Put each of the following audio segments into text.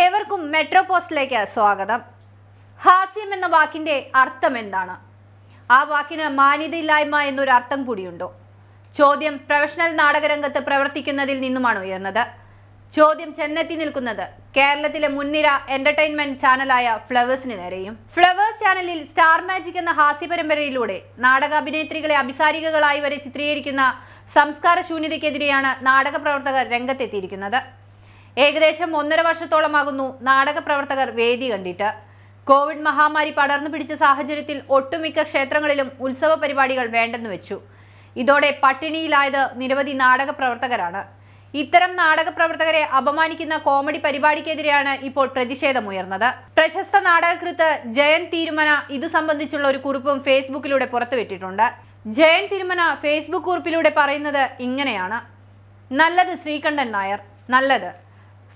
ഏവർക്കും മെട്രോ പോസ്റ്റിലേക്ക് സ്വാഗതം ഹാസ്യം എന്ന വാക്കിൻ്റെ അർത്ഥം എന്താണ് ആ വാക്കിന് മാന്യതയില്ലായ്മ എന്നൊരു അർത്ഥം കൂടിയുണ്ടോ ചോദ്യം പ്രൊഫഷണൽ നാടകരംഗത്ത് പ്രവർത്തിക്കുന്നതിൽ നിന്നുമാണ് ഉയർന്നത് ചോദ്യം ചെന്നെത്തി നിൽക്കുന്നത് കേരളത്തിലെ മുൻനിര എന്റർടൈൻമെന്റ് ചാനലായ ഫ്ലവേഴ്സിന് നേരെയും ഫ്ലവേഴ്സ് ചാനലിൽ സ്റ്റാർ മാജിക് എന്ന ഹാസ്യ പരമ്പരയിലൂടെ നാടക അഭിനേത്രികളെ അഭിസാരികകളായി വരെ ചിത്രീകരിക്കുന്ന സംസ്കാര ശൂന്യതയ്ക്കെതിരെയാണ് നാടക പ്രവർത്തകർ രംഗത്തെത്തിയിരിക്കുന്നത് ഏകദേശം ഒന്നര വർഷത്തോളമാകുന്നു നാടക പ്രവർത്തകർ വേദി കണ്ടിട്ട് കോവിഡ് മഹാമാരി പടർന്നു പിടിച്ച സാഹചര്യത്തിൽ ഒട്ടുമിക്ക ക്ഷേത്രങ്ങളിലും ഉത്സവ പരിപാടികൾ വേണ്ടെന്ന് വെച്ചു ഇതോടെ പട്ടിണിയിലായത് നിരവധി നാടക പ്രവർത്തകരാണ് ഇത്തരം നാടക പ്രവർത്തകരെ അപമാനിക്കുന്ന കോമഡി പരിപാടിക്കെതിരെയാണ് ഇപ്പോൾ പ്രതിഷേധമുയർന്നത് പ്രശസ്ത നാടകകൃത്ത് ജയൻ തീരുമന ഇതു സംബന്ധിച്ചുള്ള ഒരു കുറിപ്പും ഫേസ്ബുക്കിലൂടെ പുറത്തുവിട്ടിട്ടുണ്ട് ജയൻ തിരുമന ഫേസ്ബുക്ക് കുറിപ്പിലൂടെ പറയുന്നത് ഇങ്ങനെയാണ് നല്ലത് ശ്രീകണ്ഠൻ നായർ നല്ലത്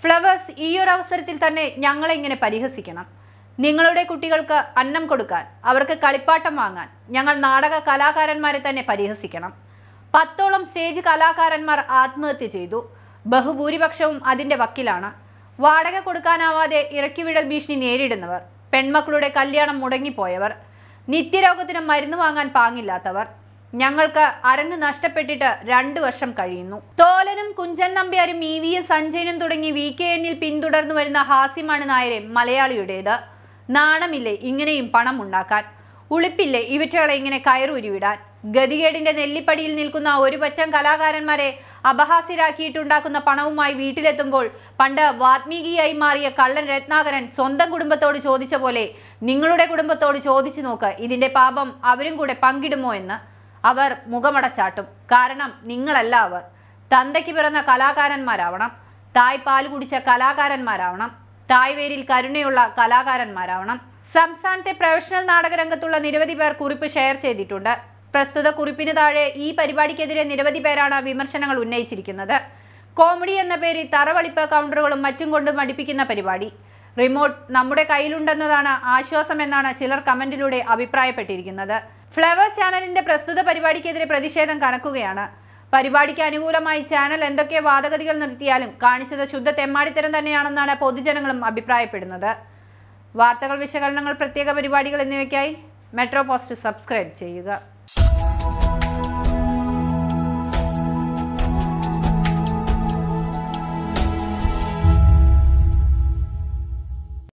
ഫ്ലവേഴ്സ് ഈ ഒരു അവസരത്തിൽ തന്നെ ഞങ്ങളെ ഇങ്ങനെ പരിഹസിക്കണം നിങ്ങളുടെ കുട്ടികൾക്ക് അന്നം കൊടുക്കാൻ അവർക്ക് കളിപ്പാട്ടം വാങ്ങാൻ ഞങ്ങൾ നാടക കലാകാരന്മാരെ തന്നെ പരിഹസിക്കണം പത്തോളം സ്റ്റേജ് കലാകാരന്മാർ ആത്മഹത്യ ചെയ്തു ബഹുഭൂരിപക്ഷവും അതിൻ്റെ വക്കിലാണ് വാടക കൊടുക്കാനാവാതെ ഇറക്കിവിടൽ ഭീഷണി നേരിടുന്നവർ പെൺമക്കളുടെ കല്യാണം മുടങ്ങിപ്പോയവർ നിത്യരോഗത്തിന് മരുന്ന് വാങ്ങാൻ പാങ്ങില്ലാത്തവർ ഞങ്ങൾക്ക് അരങ്ങ് നഷ്ടപ്പെട്ടിട്ട് രണ്ടു വർഷം കഴിയുന്നു തോലനും കുഞ്ചൻ നമ്പ്യാരും ഇ വി എസ് സഞ്ജയനും തുടങ്ങി വി കെ എന്നിൽ പിന്തുടർന്നു വരുന്ന ഹാസ്യമാണ് നായരെ മലയാളിയുടേത് നാണമില്ലേ ഇങ്ങനെയും പണം ഉണ്ടാക്കാൻ ഉളിപ്പില്ലേ ഇവറ്റകളെ ഇങ്ങനെ കയറുരുവിടാൻ ഗതികേടിന്റെ നെല്ലിപ്പടിയിൽ നിൽക്കുന്ന ഒരു പറ്റം കലാകാരന്മാരെ അപഹാസ്യരാക്കിയിട്ടുണ്ടാക്കുന്ന പണവുമായി വീട്ടിലെത്തുമ്പോൾ പണ്ട് വാത്മീകിയായി മാറിയ കള്ളൻ രത്നാകരൻ സ്വന്തം കുടുംബത്തോട് ചോദിച്ച പോലെ നിങ്ങളുടെ കുടുംബത്തോട് ചോദിച്ചു നോക്ക് ഇതിന്റെ പാപം അവരും കൂടെ പങ്കിടുമോ എന്ന് അവർ മുഖമടച്ചാട്ടും കാരണം നിങ്ങളല്ല അവർ തന്തയ്ക്ക് പിറന്ന കലാകാരന്മാരാവണം തായ് പാൽ കുടിച്ച കലാകാരന്മാരാവണം തായ്വേരിൽ കരുണയുള്ള കലാകാരന്മാരാവണം സംസ്ഥാനത്തെ പ്രൊഫഷണൽ നാടകരംഗത്തുള്ള നിരവധി പേർ കുറിപ്പ് ഷെയർ ചെയ്തിട്ടുണ്ട് പ്രസ്തുത കുറിപ്പിന് താഴെ ഈ പരിപാടിക്കെതിരെ നിരവധി പേരാണ് വിമർശനങ്ങൾ ഉന്നയിച്ചിരിക്കുന്നത് കോമഡി എന്ന പേരിൽ തറവളിപ്പ് കൗണ്ടറുകളും മറ്റും കൊണ്ട് മടിപ്പിക്കുന്ന പരിപാടി റിമോട്ട് നമ്മുടെ കയ്യിലുണ്ടെന്നതാണ് ആശ്വാസമെന്നാണ് ചിലർ കമന്റിലൂടെ അഭിപ്രായപ്പെട്ടിരിക്കുന്നത് ഫ്ലവേഴ്സ് ചാനലിന്റെ പ്രസ്തുത പരിപാടിക്കെതിരെ പ്രതിഷേധം കണക്കുകയാണ് പരിപാടിക്ക് അനുകൂലമായി ചാനൽ എന്തൊക്കെ വാദഗതികൾ നിർത്തിയാലും കാണിച്ചത് ശുദ്ധ തെമ്മാടിത്തരം തന്നെയാണെന്നാണ് പൊതുജനങ്ങളും അഭിപ്രായപ്പെടുന്നത് വാർത്തകൾ വിശകലനങ്ങൾ പ്രത്യേക പരിപാടികൾ എന്നിവയ്ക്കായി മെട്രോ പോസ്റ്റ് സബ്സ്ക്രൈബ് ചെയ്യുക